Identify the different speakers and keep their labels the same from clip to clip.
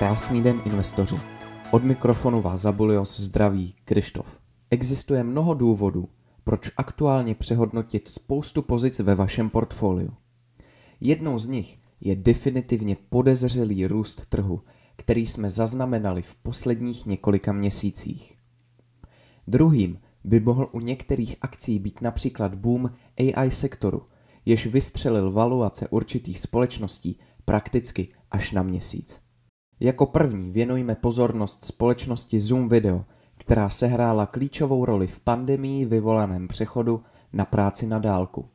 Speaker 1: Krásný den investoři. Od mikrofonu vás Zabulios zdraví Krištof. Existuje mnoho důvodů, proč aktuálně přehodnotit spoustu pozic ve vašem portfoliu. Jednou z nich je definitivně podezřelý růst trhu, který jsme zaznamenali v posledních několika měsících. Druhým by mohl u některých akcí být například boom AI sektoru, jež vystřelil valuace určitých společností prakticky až na měsíc. Jako první věnujme pozornost společnosti Zoom Video, která sehrála klíčovou roli v pandemii vyvolaném přechodu na práci na dálku.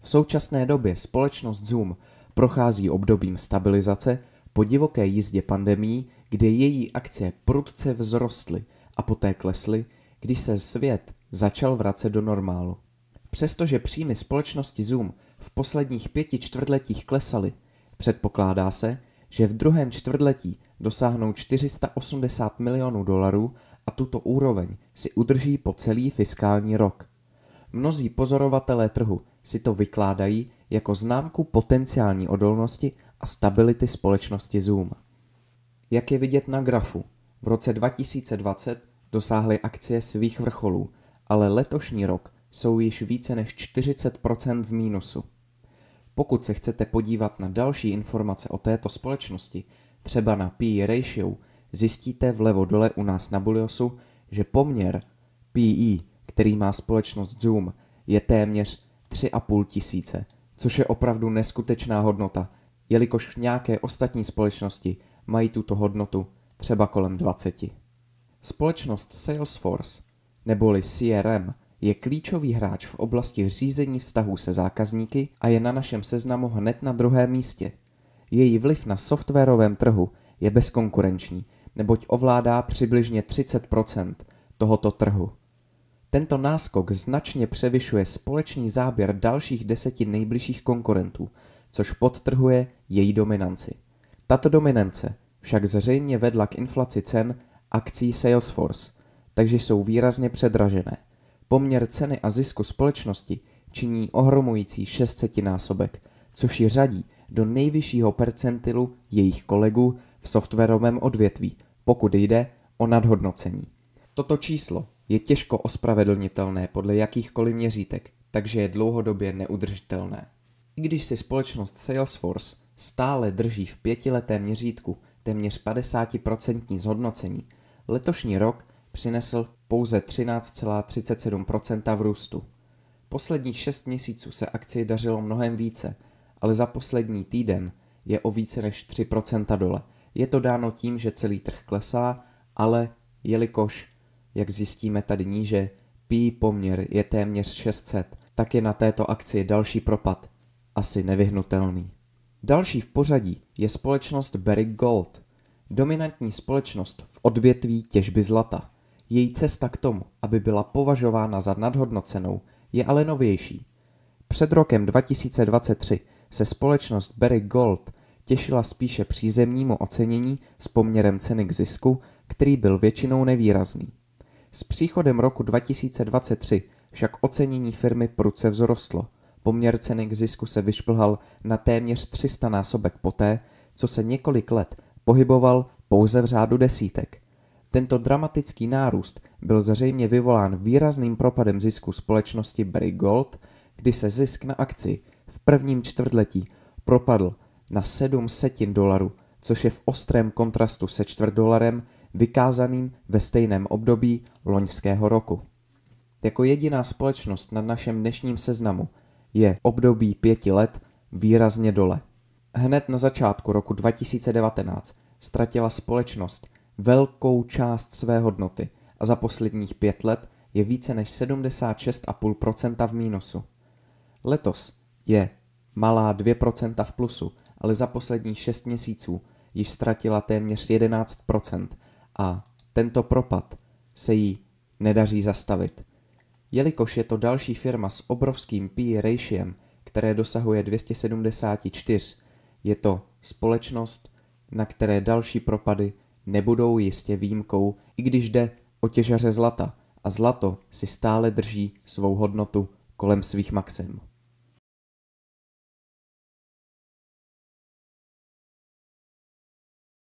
Speaker 1: V současné době společnost Zoom prochází obdobím stabilizace po divoké jízdě pandemii, kde její akcie prudce vzrostly a poté klesly, když se svět začal vracet do normálu. Přestože příjmy společnosti Zoom v posledních pěti čtvrtletích klesaly, předpokládá se, že v druhém čtvrtletí dosáhnou 480 milionů dolarů a tuto úroveň si udrží po celý fiskální rok. Mnozí pozorovatelé trhu si to vykládají jako známku potenciální odolnosti a stability společnosti Zoom. Jak je vidět na grafu, v roce 2020 dosáhly akcie svých vrcholů, ale letošní rok jsou již více než 40% v mínusu. Pokud se chcete podívat na další informace o této společnosti, třeba na P ratio, zjistíte vlevo dole u nás na Buliosu, že poměr PE, který má společnost Zoom, je téměř 3,5 tisíce, což je opravdu neskutečná hodnota, jelikož nějaké ostatní společnosti mají tuto hodnotu třeba kolem 20. Společnost Salesforce, neboli CRM, je klíčový hráč v oblasti řízení vztahů se zákazníky a je na našem seznamu hned na druhém místě. Její vliv na softwarovém trhu je bezkonkurenční, neboť ovládá přibližně 30 tohoto trhu. Tento náskok značně převyšuje společný záběr dalších deseti nejbližších konkurentů, což podtrhuje její dominanci. Tato dominance však zřejmě vedla k inflaci cen akcí Salesforce, takže jsou výrazně předražené. Poměr ceny a zisku společnosti činí ohromující násobek, což ji řadí do nejvyššího percentilu jejich kolegů v softwarovém odvětví, pokud jde o nadhodnocení. Toto číslo je těžko ospravedlnitelné podle jakýchkoliv měřítek, takže je dlouhodobě neudržitelné. I když si společnost Salesforce stále drží v pětiletém měřítku téměř 50% zhodnocení, letošní rok přinesl pouze 13,37 v růstu. Posledních šest měsíců se akci dařilo mnohem více, ale za poslední týden je o více než 3 dole. Je to dáno tím, že celý trh klesá, ale jelikož, jak zjistíme tady níže, P poměr je téměř 600, tak je na této akci další propad, asi nevyhnutelný. Další v pořadí je společnost Berry Gold, dominantní společnost v odvětví těžby zlata. Její cesta k tomu, aby byla považována za nadhodnocenou, je ale novější. Před rokem 2023 se společnost Berry Gold těšila spíše přízemnímu ocenění s poměrem ceny k zisku, který byl většinou nevýrazný. S příchodem roku 2023 však ocenění firmy pruce vzrostlo. Poměr ceny k zisku se vyšplhal na téměř 300 násobek poté, co se několik let pohyboval pouze v řádu desítek. Tento dramatický nárůst byl zřejmě vyvolán výrazným propadem zisku společnosti Barry Gold, kdy se zisk na akci v prvním čtvrtletí propadl na 7 setin dolaru, což je v ostrém kontrastu se čtvrtdolarem vykázaným ve stejném období loňského roku. Jako jediná společnost na našem dnešním seznamu je období pěti let výrazně dole. Hned na začátku roku 2019 ztratila společnost velkou část své hodnoty a za posledních pět let je více než 76,5% v mínusu. Letos je malá 2% v plusu, ale za posledních 6 měsíců již ztratila téměř 11% a tento propad se jí nedaří zastavit. Jelikož je to další firma s obrovským P ratiem, které dosahuje 274, je to společnost, na které další propady nebudou jistě výjimkou, i když jde o těžaře zlata a zlato si stále drží svou hodnotu kolem svých maxim.